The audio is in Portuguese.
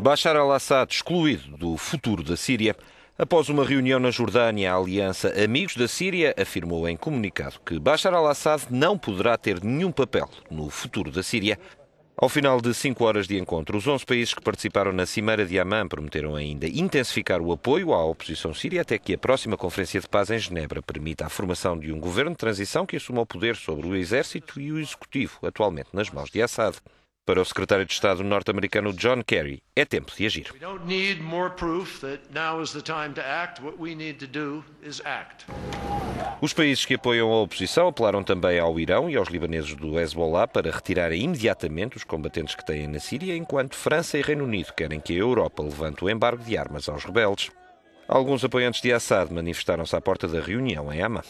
Bashar al-Assad excluído do futuro da Síria. Após uma reunião na Jordânia, a Aliança Amigos da Síria afirmou em comunicado que Bashar al-Assad não poderá ter nenhum papel no futuro da Síria. Ao final de cinco horas de encontro, os 11 países que participaram na Cimeira de Amman prometeram ainda intensificar o apoio à oposição síria até que a próxima Conferência de Paz em Genebra permita a formação de um governo de transição que assuma o poder sobre o exército e o executivo, atualmente nas mãos de Assad. Para o secretário de Estado norte-americano John Kerry, é tempo de agir. Os países que apoiam a oposição apelaram também ao Irão e aos libaneses do Hezbollah para retirarem imediatamente os combatentes que têm na Síria, enquanto França e Reino Unido querem que a Europa levante o embargo de armas aos rebeldes. Alguns apoiantes de Assad manifestaram-se à porta da reunião em Amman.